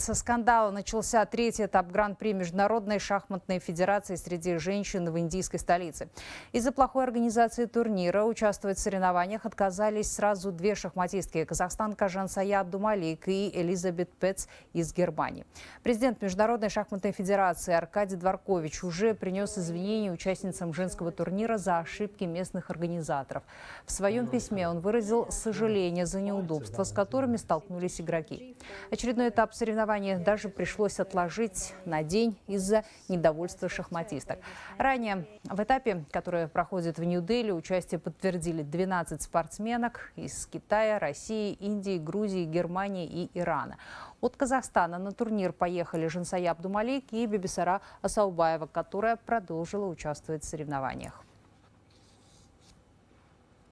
Со скандала начался третий этап Гран-при Международной шахматной федерации среди женщин в индийской столице. Из-за плохой организации турнира участвовать в соревнованиях отказались сразу две шахматистки – казахстанка Жансая Абдумалик и Элизабет Пец из Германии. Президент Международной шахматной федерации Аркадий Дворкович уже принес извинения участницам женского турнира за ошибки местных организаторов. В своем письме он выразил сожаление за неудобства, с которыми столкнулись игроки. Очередной этап соревнований соревнование даже пришлось отложить на день из-за недовольства шахматисток. Ранее в этапе, который проходит в Нью-Дели, участие подтвердили 12 спортсменок из Китая, России, Индии, Грузии, Германии и Ирана. От Казахстана на турнир поехали Жансая Абдумалик и Бибисара Асаубаева, которая продолжила участвовать в соревнованиях.